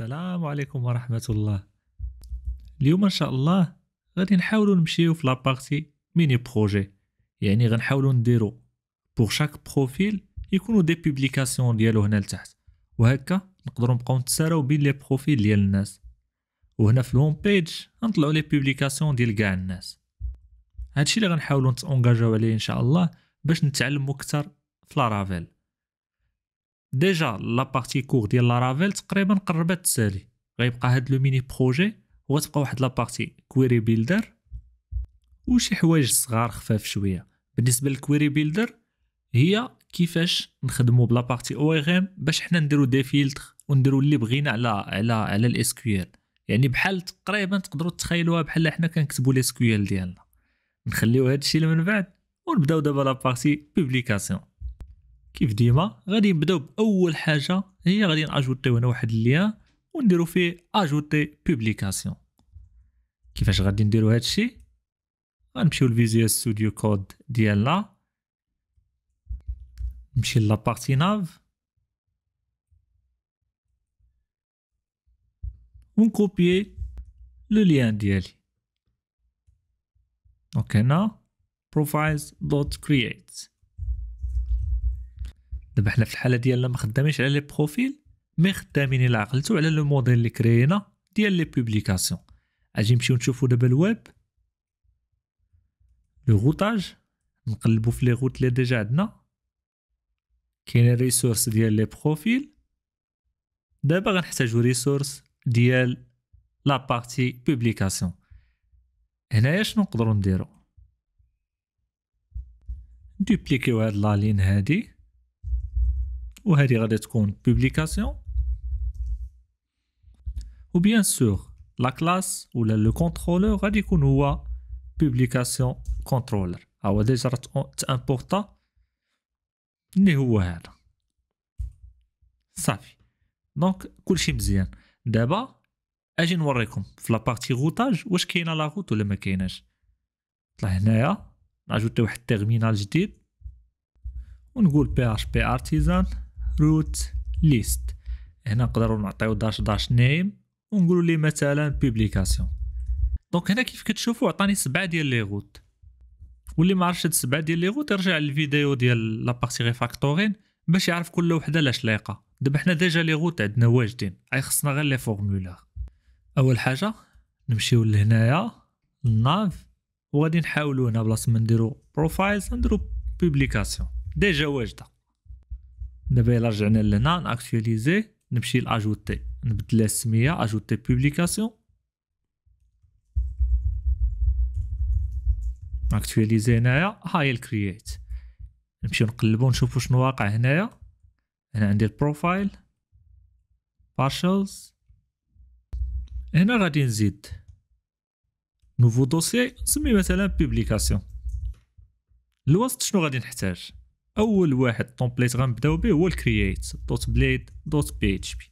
السلام عليكم ورحمة الله اليوم إن شاء الله غادي نحاولو نمشيو في لابارتي ميني بروجي يعني غنحاولو نديرو بوغ شاك بروفيل يكونو دي بوبليكاسيون ديالو هنا لتحت وهكا نقدروا نبقاو نتساراو بين لي بروفيل ديال الناس وهنا في الهوم بيج غنطلعوا لي بوبليكاسيون ديال كاع الناس هادشي اللي غنحاولو نتونجاجاو عليه ان شاء الله باش نتعلمو اكثر في لارافيل ديجا لا بارتي كور ديال لارافيل تقريبا قربت تسالي غيبقى هاد لو ميني بروجي وغتبقى واحد لا بارتي كويري بيلدر وشي حوايج صغار خفاف شويه بالنسبه للكويري بيلدر هي كيفاش نخدمو بلا بارتي او اي ام باش حنا نديرو دي فيلتر ونديرو اللي بغينا على على على الاس كيو ال يعني بحال تقريبا تقدروا تخيلوها بحال حنا كنكتبوا الاس كيو ال ديالنا نخليو هادشي من بعد ونبداو دابا لا بارتي بوبليكاسيون كيف ديما غادي نبداو باول حاجه هي غادي ناجوتيو هنا واحد الليان ونديرو فيه اجوتي بوبليكاسيون كيفاش غادي نديرو هادشي غنمشيو لفيزيوال ستوديو كود ديالنا نمشي لابارتي ناف ونكوبي لو ليان ديالي دونك هنا profiles.create دابا حنا في الحاله ديالنا ما خدامينش على لي بروفيل مي خدامين على عقلتو على لو موديل اللي كرينا ديال لي بوبليكاسيون اجي نمشيو نشوفو دابا الويب لو غوتاج نقلبو في لي غوت اللي ديجا عندنا كاين ريسورس ديال لي بروفيل دابا غنحتاجو ريسورس ديال لا بارتي بوبليكاسيون هنايا شنو نقدروا نديرو دوبليكيو هاد لا لين هادي وهذه غادي تكون بوبليكاسيون وبيان سور لا كلاس ولا لو كونترولور غادي يكون هو بوبليكاسيون كونترولر ها هو ديجا تامبورطا اللي هو هذا صافي دونك كلشي مزيان دابا اجي نوريكم في لابارتي غوتاج واش كاينه لا غوت ولا ما كايناش طلع هنايا ناجوتي واحد التيرمينال جديد ونقول بي اش بي ارتيزان روت ليست هنا نقدروا نعطيو داش داش نيم ونقولوا ليه مثلا بوبليكاسيون دونك هنا كيف كتشوفوا عطاني سبعه ديال لي غوت واللي ما عرفش السبعه ديال لي غوت يرجع للفيديو ديال لابارتي ريفاكتورين باش يعرف كل وحده لاش لايقه دابا حنا ديجا لي غوت عندنا واجدين اي خصنا غير لي فورمولار اول حاجه نمشيو لهنايا الناف وغادي نحاولوا هنا بلاصه ما نديرو بروفايلز نديرو بوبليكاسيون ديجا واجده دابا الا رجعنا لهنا ناكتواليزي نمشي لاجوتي نبدل السميه اجوتي بوبليكاسيون ناكتواليزي هنايا ها هي الكرييت نمشيو نقلبو نشوفو شنو واقع هنايا هنا عندي البروفايل بارشلز هنا غادي نزيد نوفو دوسي نسمي مثلا بوبليكاسيون الوسط شنو غادي نحتاج اول واحد تومبليت غنبداو به هو الكرييت دوت بليد دوت بي اتش بي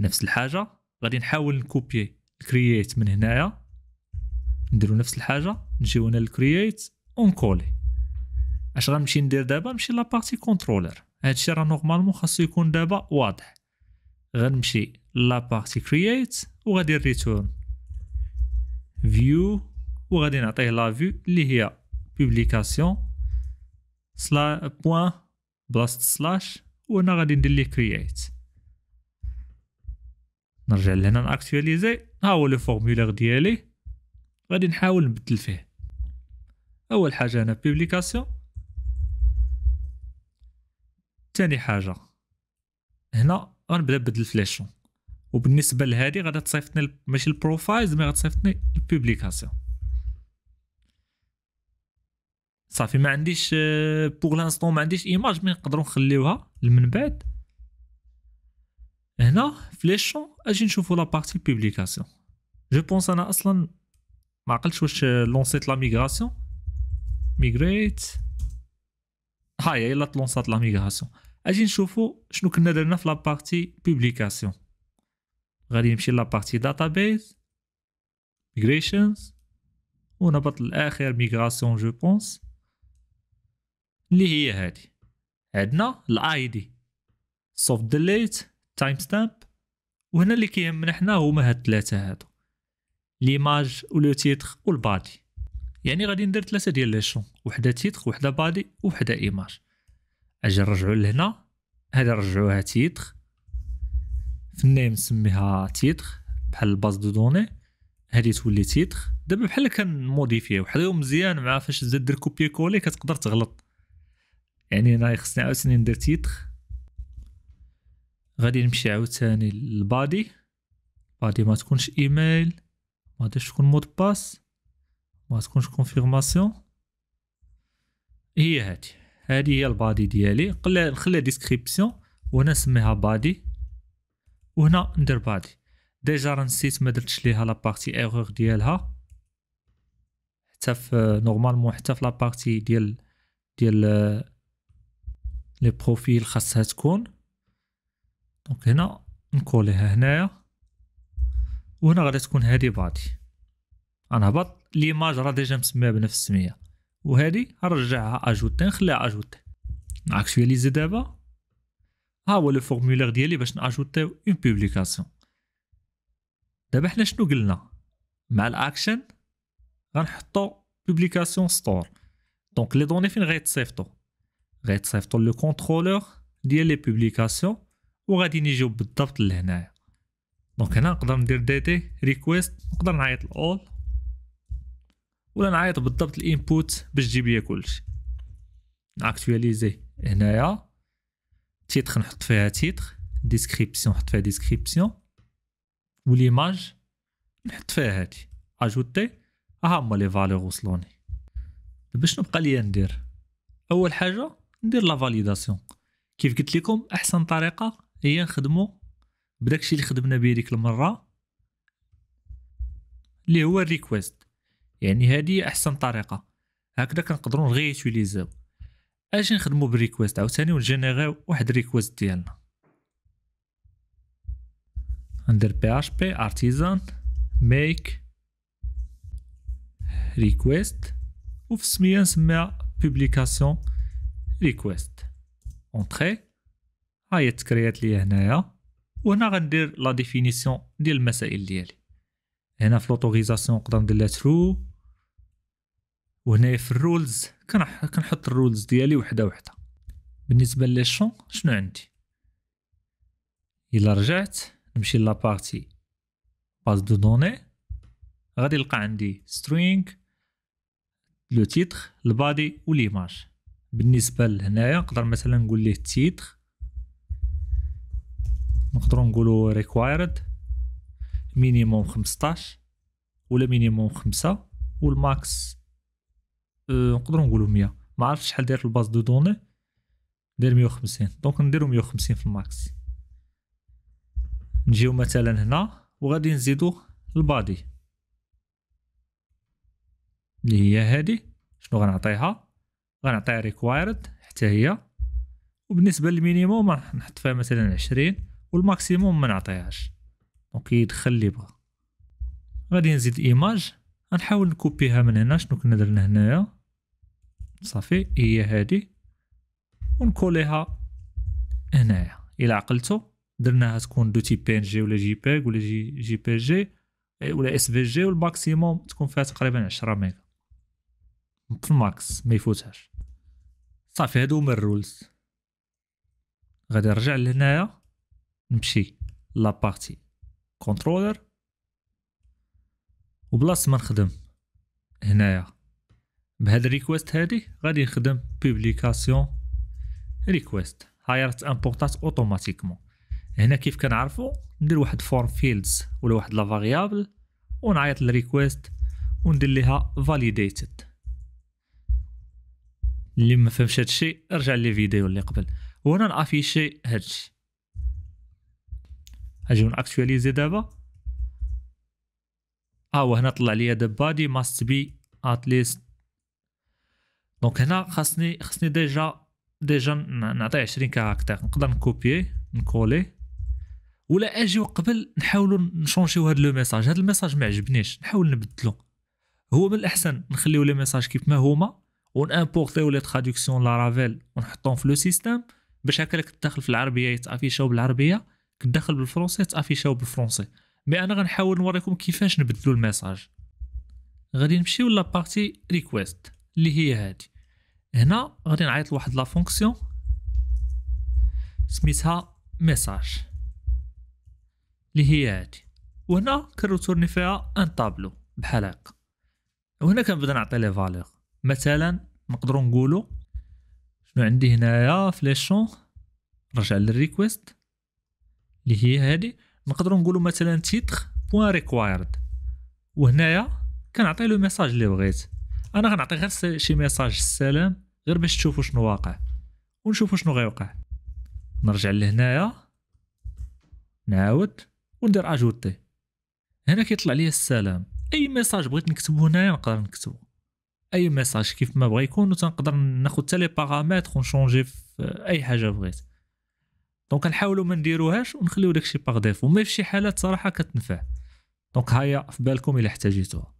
نفس الحاجه غادي نحاول نكوبي الكرييت من هنايا نديرو نفس الحاجه نجيو هنا للكرييت ونكولي اش غنمشي ندير دابا نمشي لابارتي كونترولر هادشي راه نورمالمون خاصو يكون دابا واضح غنمشي لابارتي كرييت وغادي ريتورن فيو وغادي نعطيه لا فيو اللي هي بوبليكاسيون بوان بلاصة سلاش وهنا غادي ندير ليه كرييت نرجع لهنا ناكتواليزي ها هو لو فورمولير ديالي غادي نحاول نبدل فيه اول حاجه هنا بوبليكاسيون ثاني حاجه هنا غنبدا نبدل فليشون وبالنسبه لهادي غادي تصيفطني ماشي البروفايلز مي غتصيفطني البوبليكاسيون صافي ما عنديش بوغ آه، لانستون ما عنديش ايماج مي نقدروا نخليوها من بعد هنا في لي شون اجي نشوفوا لا بارتي بوبليكاسيون جو بونس انا اصلا ما عقلتش واش لونسيت لا ميغراسيون ميغريت هاي الا تلونسات لا ميغراسيون اجي نشوفوا شنو كنا درنا في لا بارتي بوبليكاسيون غادي نمشي لا بارتي داتابيز ميغريشنز ونبط الاخر ميغراسيون جو بونس اللي هي هذه عندنا الاي دي سوفت ديليت تايم ستامب وهنا اللي كيهمنا حنا هما هاد الثلاثه هادو ليماج ولو تيتر والبادي يعني غادي ندير ثلاثه ديال لي شون وحده تيتر وحده بادي وحده ايماج اجي نرجعو لهنا هذا نرجعوها تيتر في النيم نسميها تيتر بحال الباز دو دوني هادي تولي تيتر دابا بحال كنموديفيا وحده مزيان مع فاش تزيد دير كوبي كولي كتقدر تغلط يعني انا خصني عاوتاني ندير تيتر غادي نمشي عاوتاني للبادي بادي ما تكونش ايميل ما غاديش تكون مود باس ما تكونش كونفيرماسيون هي هادي هادي هي البادي ديالي نخليها ديسكريبسيون وهنا نسميها بادي وهنا ندير بادي ديجا راه نسيت ما درتش ليها لابارتي ايغور ديالها حتى في نورمالمون حتى في لابارتي ديال ديال لي بروفيل خاصها تكون دونك هنا نكوليها هنايا وهنا غادي تكون هادي بادي غنهبط ليماج راه ديجا مسميه بنفس السميه وهادي نرجعها اجوتي نخليها اجوتي ناكشواليزي دابا ها هو لو فورمولير ديالي باش ناجوتي اون بوبليكاسيون دابا حنا شنو قلنا مع الاكشن غنحطو بوبليكاسيون ستور دونك لي دوني فين غيتصيفطو غيتصيفطوا لو كونترولور ديال لي بوبليكاسيون وغادي نيجيو بالضبط لهنايا دونك هنا نقدر ندير دي دي ريكويست نقدر نعيط الاول ولا نعيط بالضبط الانبوت باش تجيب ليا كلشي ناكتواليزي هنايا تيتر نحط فيها تيتر ديسكريبسيون نحط فيها ديسكريبسيون وليماج نحط فيها هادي اجوتي ها هما لي فالور وصلوني باش نبقى ليا ندير اول حاجه ندير لا فاليداسيون كيف قلت لكم احسن طريقه هي نخدمو بداكشي اللي خدمنا به ديك المره اللي هو الريكويست يعني هذه احسن طريقه هكذا كنقدروا نغي اجي نخدمو بالريكويست عاوتاني ونجينيريو واحد الريكويست ديالنا ندير بي اش بي ارتيزان ميك ريكويست وفي السميه نسميها بوبليكاسيون ريكويست اونتري هي تكريات لي هنايا وهنا غندير لا ديفينيسيون ديال المسائل ديالي هنا في لوتوريزاسيون نقدر ندير لها ترو وهنا في الرولز كنحط الرولز ديالي وحده وحده بالنسبه لي شون شنو عندي الا رجعت نمشي لابارتي باز دو دوني غادي نلقى عندي سترينغ لو تيتر البادي وليماج بالنسبه لهنايا نقدر مثلا نقول ليه تيتر نقدروا نقولوا ريكوايرد مينيموم 15 ولا مينيموم 5 والماكس أه نقدروا نقولوا 100 ما عرفتش شحال داير الباز دو دوني داير 150 دونك نديروا 150 في الماكس نجيو مثلا هنا وغادي نزيدو البادي اللي هي هادي شنو غنعطيها غنعطيها ريكوايرد حتى هي وبالنسبه للمينيموم نحط فيها مثلا عشرين والماكسيموم ما نعطيهاش دونك يدخل إيه اللي بغا غادي نزيد ايماج غنحاول نكوبيها من هنا شنو كنا درنا هنايا صافي هي هادي ونكوليها هنايا الى عقلتو درناها تكون دو تي بي ان جي ولا جي بي ولا جي جي بي جي إيه، ولا اس في جي والماكسيموم تكون فيها تقريبا 10 ميغا في الماكس ما يفوتهاش صافي هادو هما الرولز غادي نرجع لهنايا نمشي لا بارتي كونترولر وبلاص ما نخدم هنايا بهاد الريكويست هادي غادي نخدم بوبليكاسيون ريكويست هايرت امبورطات امبورتات اوتوماتيكمون هنا كيف كنعرفو ندير واحد فورم فيلدز ولا واحد لا فاريابل ونعيط للريكويست وندير ليها فاليديتد اللي ما فهمش هادشي ارجع لي فيديو اللي قبل وهنا نافيشي هادشي اجي ناكتواليزي دابا ها آه، هو هنا طلع لي دابا بادي ماست بي اتليست دونك هنا خاصني خاصني ديجا ديجا نعطي 20 كاركتر نقدر نكوبيي نكولي ولا اجي وقبل نحاولوا نشونجيو هذا لو ميساج هذا الميساج ما عجبنيش نحاول نبدلو هو من الاحسن نخليو لي ميساج كيف ما هما ونامبورتيو لي تراديكسيون لارافيل ونحطهم في لو سيستيم باش هكا اللي في العربيه يتافيشاو بالعربيه كتدخل بالفرونسي يتافيشاو بالفرونسي مي انا غنحاول نوريكم كيفاش نبدلو الميساج غادي نمشيو لابارتي ريكويست اللي هي هادي هنا غادي نعيط لواحد لا فونكسيون سميتها ميساج اللي هي هادي وهنا كنروتورني فيها ان طابلو بحال هكا وهنا كنبدا نعطي لي فالور مثلا نقدروا نقولوا شنو عندي هنايا في لي شون نرجع للريكويست اللي هي هذه نقدروا نقولوا مثلا تيتر بوين ريكوايرد وهنايا كنعطي له ميساج اللي بغيت انا غنعطي غير شي ميساج السلام غير باش تشوفوا شنو واقع ونشوفوا شنو غيوقع نرجع لهنايا نعاود وندير اجوتي هنا كيطلع لي السلام اي ميساج بغيت نكتبه هنايا نقدر نكتبه اي ميساج كيف ما بغى يكون وتنقدر ناخذ حتى لي و ونشونجي في اي حاجه بغيت دونك نحاولوا ما نديروهاش ونخليو داكشي باغ ديفو مي في شي حالات صراحه كتنفع دونك هيا في بالكم الا احتاجيتوها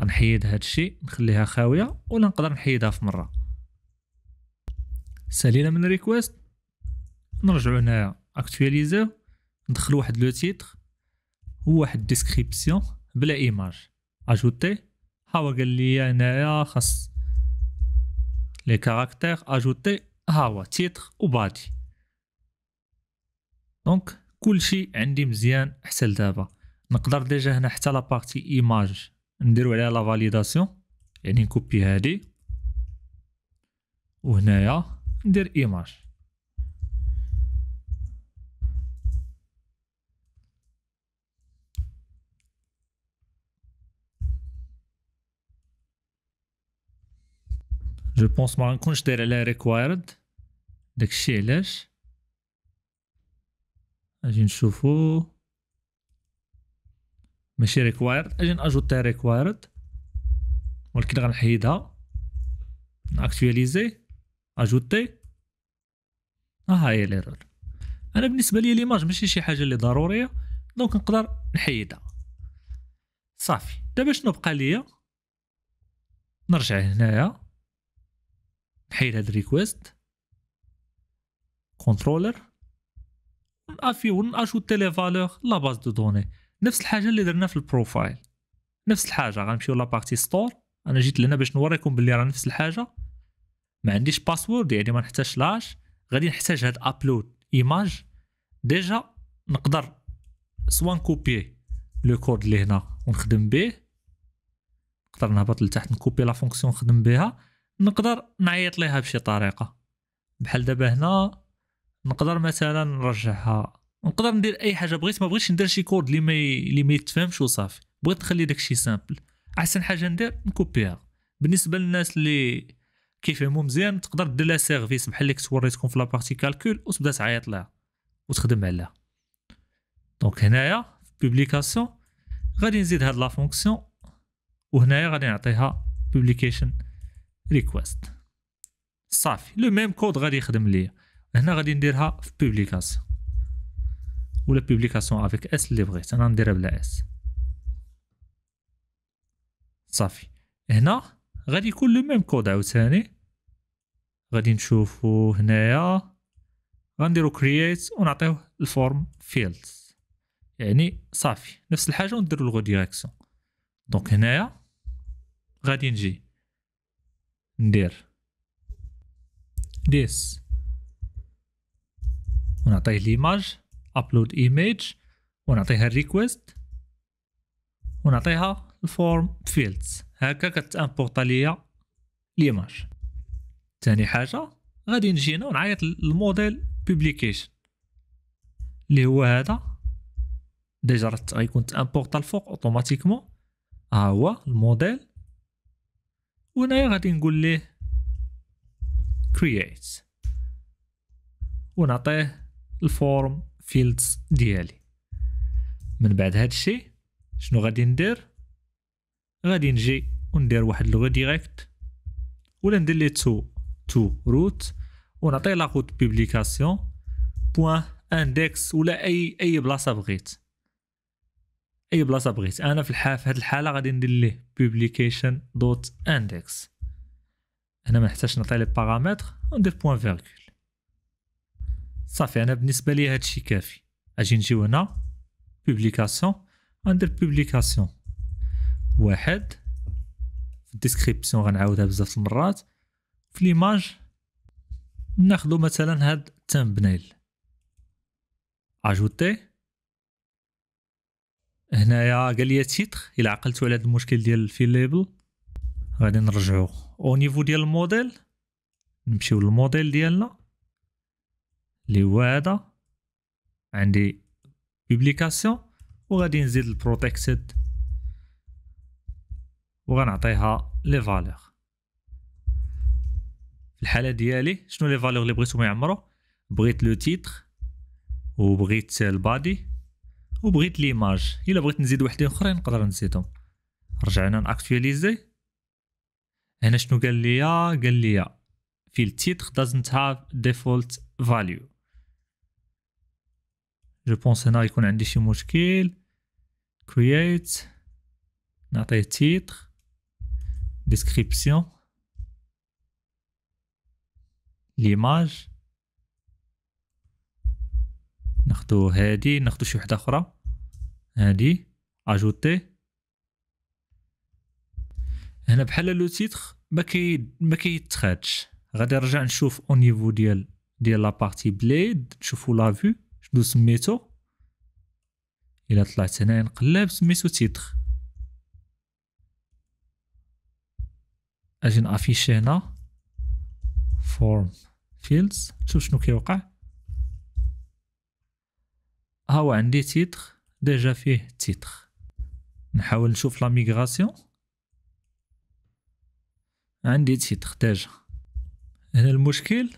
غنحيد هاد الشيء نخليها خاويه ولا نقدر نحيدها في مره سالينا من ريكويست نرجعو هنايا اكتواليزيو ندخل واحد لو تيتر هو واحد ديسكريبسيون بلا ايماج اجوتي هاو قال لي هنايا آه، خاص لي كاركتر اجوتي هاو تيتر وبادي دونك كلشي عندي مزيان حتى لدابا نقدر ديجا هنا حتى بارتي ايماج نديرو عليها لا فاليداسيون يعني نكوبي هادي وهنايا ندير ايماج جو بونس ما نكونش داير عليها ريكوايرد داكشي علاش اجي نشوفو ماشي ريكوايرد اجي ناجوتي ريكوايرد ولكن غنحيدها ناكتواليزي اجوتي ها هي ليرور انا بالنسبه لي ليماج ماشي شي حاجه اللي ضروريه دونك نقدر نحيدها صافي دابا شنو بقى ليا نرجع هنايا نحيد هاد الريكويست كونترولر افي وناشوت لي فالور لا باز دو دوني نفس الحاجه اللي درنا في البروفايل نفس الحاجه غنمشيو لا بارتي ستور انا جيت لهنا باش نوريكم باللي راه نفس الحاجه ما عنديش باسورد يعني ما نحتاجش لاش غادي نحتاج هاد ابلود ايماج ديجا نقدر سوا نكوبي لو كود اللي هنا ونخدم به نقدر نهبط لتحت نكوبي لا فونكسيون نخدم بها نقدر نعيط ليها بشي طريقه بحال دابا هنا نقدر مثلا نرجعها نقدر ندير اي حاجه بغيت ما بغيتش ندير شي كود اللي ما اللي ما يتفهمش وصافي بغيت نخلي داكشي سامبل احسن حاجه ندير نكوبيها بالنسبه للناس اللي كيفهموا مزيان تقدر دير لها سيرفيس بحال اللي كتوريتكم في لابارتي كالكول وتبدا تعيط لها وتخدم عليها دونك هنايا في بوبليكاسيون غادي نزيد هاد لا فونكسيون وهنايا غادي نعطيها بوبليكيشن ريكويست صافي لو ميم كود غادي يخدم ليا هنا غادي نديرها في بوبليكاسيون ولا بوبليكاسيون افيك اس اللي بغيت انا نديرها بلا اس صافي هنا غادي يكون لو ميم كود عاوتاني غادي نشوفو هنايا غنديرو كرييت ونعطيو الفورم فيلدز يعني صافي نفس الحاجه ونديرو لو دونك هنايا غادي نجي ندير ديس ونعطيه ليماج ابلود ايميج ونعطيها الريكوست ونعطيها الفورم فيلدز هكا كتامبورطا ليا ليماج ثاني حاجه غادي نجي هنا ونعيط الموديل بوبليكيشن اللي هو هذا ديجا غيكون تامبورطا الفوق اوتوماتيكمون ها هو الموديل ونايا غادي نقول ليه create ونعطيه الفورم فيلدز ديالي من بعد هذا الشيء شنو غادي ندير غادي نجي وندير واحد لو ديريكت ولا ندير لي تو تو روت ونعطيه لا بوبليكاسيون بوان اندكس ولا اي اي بلاصه بغيت اي بلاصه بغيت انا في الحال في هذه الحاله غادي ندير ليه بوبليكيشن دوت اندكس هنا ما نحتاجش نعطي لي بارامتر وندير بوين فيركول صافي انا بالنسبه لي هذا الشيء كافي اجي نجيو هنا بوبليكاسيون غندير بوبليكاسيون واحد في الديسكريبسيون غنعاودها بزاف المرات في ليماج ناخدو مثلا هاد التمبنيل اجوتي هنايا قال لي تيتر الا عقلتوا على هذا المشكل ديال في ليبل غادي نرجعو او نيفو ديال الموديل نمشيو للموديل ديالنا اللي هو هذا عندي بوبليكاسيون وغادي نزيد البروتكتد وغنعطيها لي فالور في الحاله ديالي شنو لي فالور اللي بغيتهم يعمرو بغيت لو تيتر وبغيت البادي وبغيت ليماج الا بغيت نزيد وحدين اخرين نقدر نزيدهم رجعنا ناكتواليزي هنا شنو قال لي قال لي في التيتر دازنت هاف ديفولت فاليو جو بونس هنا يكون عندي شي مشكل كرييت نعطيه تيتر ديسكريبسيون ليماج ناخدو هادي ناخدو شي وحده اخرى هادي اجوتي هنا بحال لو تيتغ ما كي ما كيتخادش غادي نرجع نشوف او نيفو ديال ديال لا بارتي بليد نشوفو لا فيو شنو سميتو الا طلعت هنا نقلب سميتو تيتغ اجي نافيشي هنا فورم فيلدز شوف شنو كيوقع هاو عندي تيتر ديجا فيه تيتر نحاول نشوف لا ميغراسيون عندي تيتر ديجا هنا المشكل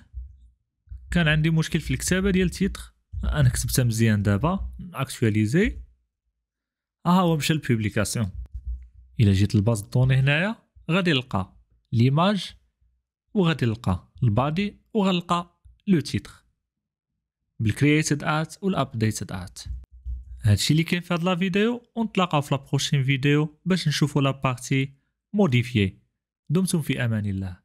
كان عندي مشكل في الكتابه ديال تيتر انا كتبتها مزيان دابا اكtualiزي ها هو مشى للبوبليكاسيون الى جيت لباز دوني هنايا غادي نلقى ليماج وغادي نلقى البادي وغنلقى لو تيتر بالكرييتد ات والابديتد ات هادشي اللي كاين في هاد لا فيديو ونتلاقاو في لا بروشين فيديو باش نشوفو لا بارتي موديفيي دمتم في امان الله